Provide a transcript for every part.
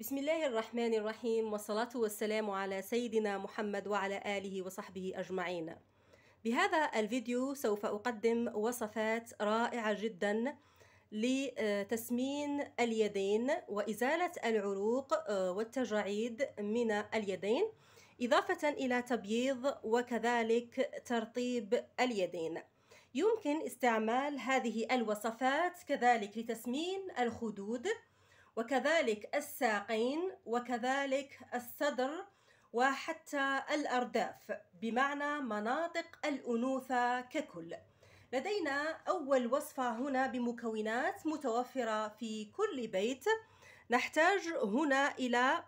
بسم الله الرحمن الرحيم والصلاة والسلام على سيدنا محمد وعلى آله وصحبه أجمعين بهذا الفيديو سوف أقدم وصفات رائعة جدا لتسمين اليدين وإزالة العروق آه، والتجاعيد من اليدين إضافة إلى تبييض وكذلك ترطيب اليدين يمكن استعمال هذه الوصفات كذلك لتسمين الخدود وكذلك الساقين وكذلك الصدر وحتى الأرداف بمعنى مناطق الأنوثة ككل لدينا أول وصفة هنا بمكونات متوفرة في كل بيت نحتاج هنا إلى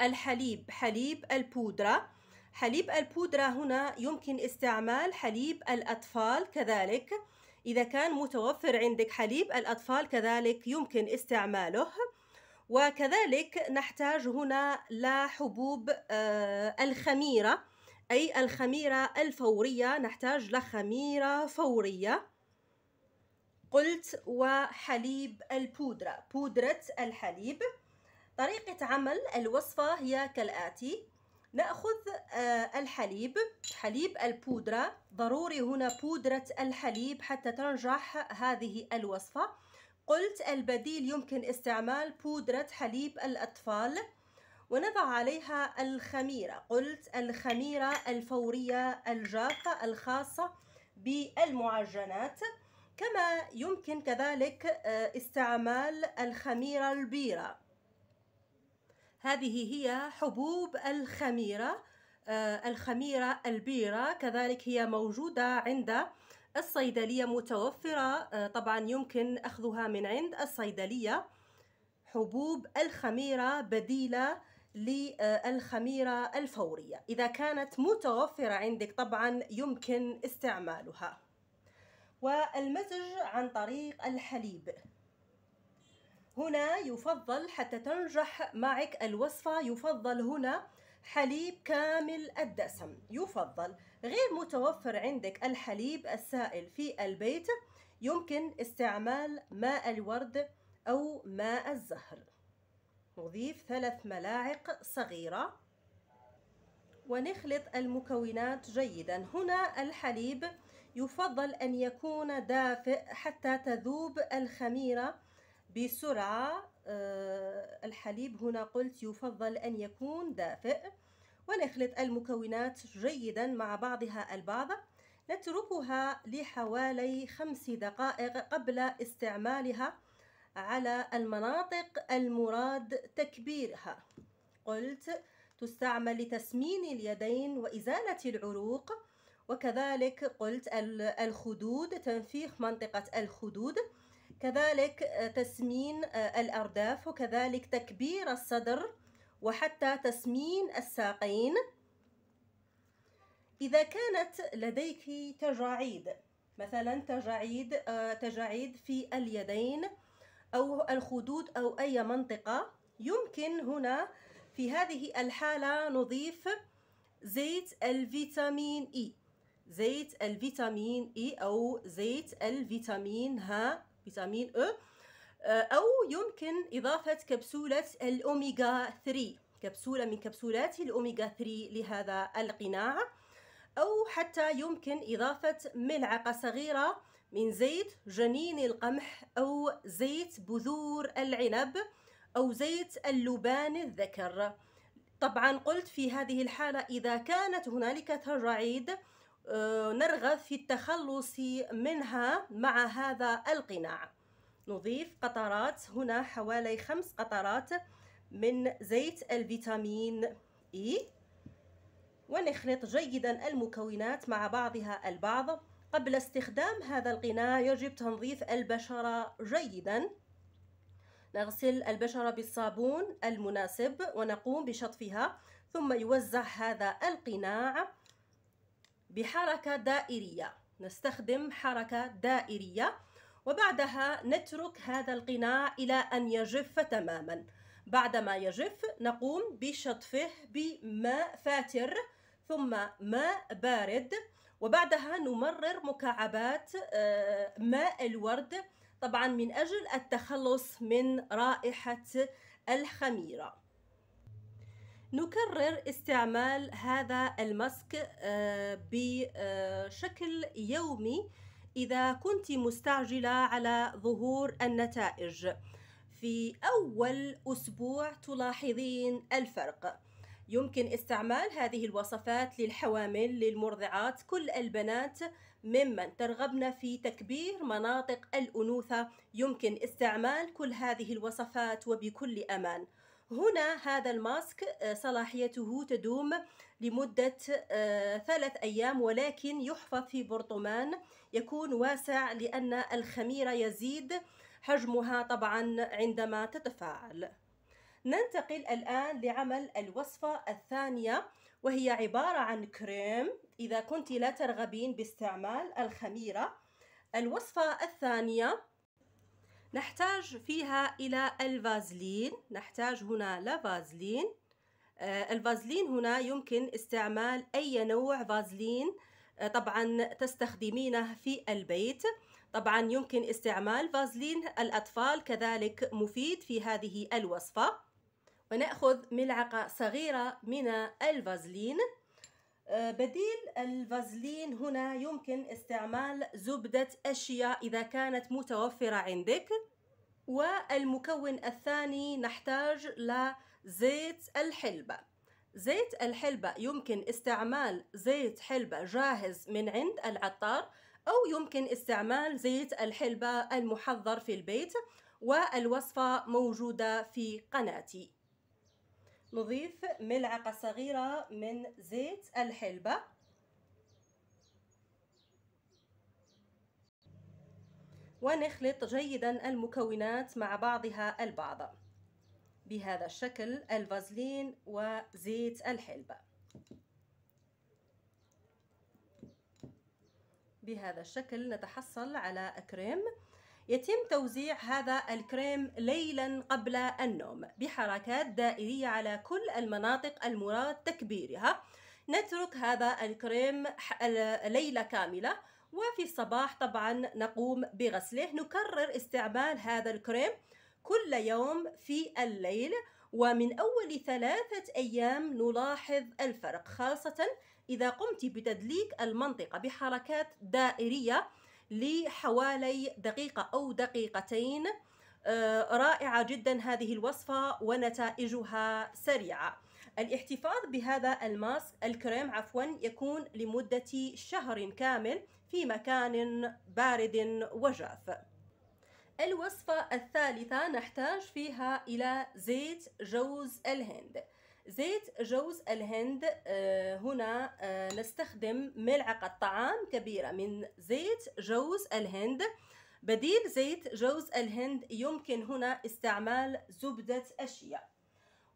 الحليب حليب البودرة حليب البودرة هنا يمكن استعمال حليب الأطفال كذلك إذا كان متوفر عندك حليب الأطفال كذلك يمكن استعماله وكذلك نحتاج هنا لحبوب آه، الخميرة أي الخميرة الفورية نحتاج لخميرة فورية قلت وحليب البودرة بودرة الحليب طريقة عمل الوصفة هي كالآتي نأخذ آه، الحليب حليب البودرة ضروري هنا بودرة الحليب حتى تنجح هذه الوصفة قلت البديل يمكن استعمال بودرة حليب الأطفال ونضع عليها الخميرة قلت الخميرة الفورية الجافة الخاصة بالمعجنات كما يمكن كذلك آه، استعمال الخميرة البيرة هذه هي حبوب الخميرة آه، الخميرة البيرة كذلك هي موجودة عند الصيدلية متوفرة آه، طبعا يمكن أخذها من عند الصيدلية حبوب الخميرة بديلة للخميرة الفورية إذا كانت متوفرة عندك طبعا يمكن استعمالها والمزج عن طريق الحليب هنا يفضل حتى تنجح معك الوصفة يفضل هنا حليب كامل الدسم يفضل غير متوفر عندك الحليب السائل في البيت يمكن استعمال ماء الورد أو ماء الزهر نضيف ثلاث ملاعق صغيرة ونخلط المكونات جيدا هنا الحليب يفضل أن يكون دافئ حتى تذوب الخميرة بسرعة آه، الحليب هنا قلت يفضل أن يكون دافئ ونخلط المكونات جيدا مع بعضها البعض نتركها لحوالي خمس دقائق قبل استعمالها على المناطق المراد تكبيرها قلت تستعمل لتسمين اليدين وإزالة العروق وكذلك قلت الخدود تنفيخ منطقة الخدود كذلك آه، تسمين آه، الأرداف وكذلك تكبير الصدر وحتى تسمين الساقين إذا كانت لديك تجاعيد مثلا تجاعيد آه، تجاعيد في اليدين أو الخدود أو أي منطقة يمكن هنا في هذه الحالة نضيف زيت الفيتامين إي زيت الفيتامين إي أو زيت الفيتامين ها فيتامين e، او آه، أو يمكن إضافة كبسولة الاوميجا 3 كبسولة من كبسولات الاوميجا 3 لهذا القناع أو حتى يمكن إضافة ملعقة صغيرة من زيت جنين القمح أو زيت بذور العنب أو زيت اللبان الذكر طبعا قلت في هذه الحالة إذا كانت هنالك تجاعيد آه، نرغب في التخلص منها مع هذا القناع نضيف قطرات هنا حوالي خمس قطرات من زيت الفيتامين إي e. ونخلط جيدا المكونات مع بعضها البعض قبل استخدام هذا القناع يجب تنظيف البشرة جيدا نغسل البشرة بالصابون المناسب ونقوم بشطفها ثم يوزع هذا القناع بحركة دائرية نستخدم حركة دائرية وبعدها نترك هذا القناع إلى أن يجف تماما بعدما يجف نقوم بشطفه بماء فاتر ثم ماء بارد وبعدها نمرر مكعبات آه، ماء الورد طبعا من أجل التخلص من رائحة الخميرة نكرر استعمال هذا المسك آه، بشكل يومي إذا كنت مستعجلة على ظهور النتائج في أول أسبوع تلاحظين الفرق يمكن استعمال هذه الوصفات للحوامل للمرضعات كل البنات ممن ترغبن في تكبير مناطق الأنوثة يمكن استعمال كل هذه الوصفات وبكل أمان هنا هذا الماسك آه، صلاحيته تدوم لمدة آه، ثلاث أيام ولكن يحفظ في برطمان يكون واسع لأن الخميرة يزيد حجمها طبعا عندما تتفاعل ننتقل الآن لعمل الوصفة الثانية وهي عبارة عن كريم إذا كنت لا ترغبين باستعمال الخميرة الوصفة الثانية نحتاج فيها إلى الفازلين نحتاج هنا لفازلين آه، الفازلين هنا يمكن استعمال أي نوع فازلين آه، طبعا تستخدمينه في البيت طبعا يمكن استعمال فازلين الأطفال كذلك مفيد في هذه الوصفة ونأخذ ملعقة صغيرة من الفازلين آه، بديل الفازلين هنا يمكن استعمال زبدة أشياء إذا كانت متوفرة عندك والمكون الثاني نحتاج لزيت الحلبة زيت الحلبة يمكن استعمال زيت حلبة جاهز من عند العطار أو يمكن استعمال زيت الحلبة المحضر في البيت والوصفة موجودة في قناتي نضيف ملعقة صغيرة من زيت الحلبة ونخلط جيدا المكونات مع بعضها البعض بهذا الشكل الفازلين وزيت الحلبة بهذا الشكل نتحصل على كريم يتم توزيع هذا الكريم ليلا قبل النوم بحركات دائرية على كل المناطق المراد تكبيرها نترك هذا الكريم ليلة كاملة وفي الصباح طبعا نقوم بغسله نكرر استعمال هذا الكريم كل يوم في الليل ومن أول ثلاثة أيام نلاحظ الفرق خاصة إذا قمت بتدليك المنطقة بحركات دائرية لحوالي دقيقة أو دقيقتين آه، رائعة جدا هذه الوصفة ونتائجها سريعة الاحتفاظ بهذا الماسك الكريم عفوا يكون لمدة شهر كامل في مكان بارد وجاف الوصفة الثالثة نحتاج فيها إلى زيت جوز الهند زيت جوز الهند آه، هنا آه، نستخدم ملعقة طعام كبيرة من زيت جوز الهند بديل زيت جوز الهند يمكن هنا استعمال زبدة أشياء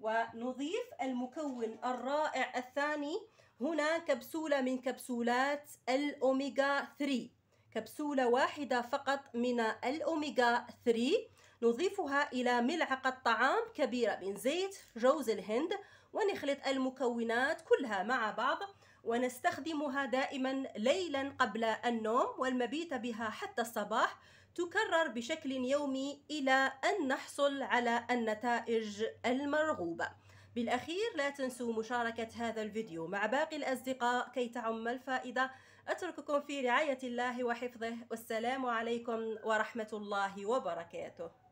ونضيف المكون الرائع الثاني هنا كبسولة من كبسولات الأوميغا 3 كبسولة واحدة فقط من الأوميغا 3 نضيفها إلى ملعقة طعام كبيرة من زيت جوز الهند ونخلط المكونات كلها مع بعض ونستخدمها دائما ليلا قبل النوم والمبيت بها حتى الصباح تكرر بشكل يومي إلى أن نحصل على النتائج المرغوبة بالأخير لا تنسوا مشاركة هذا الفيديو مع باقي الأصدقاء كي تعم الفائدة أترككم في رعاية الله وحفظه والسلام عليكم ورحمة الله وبركاته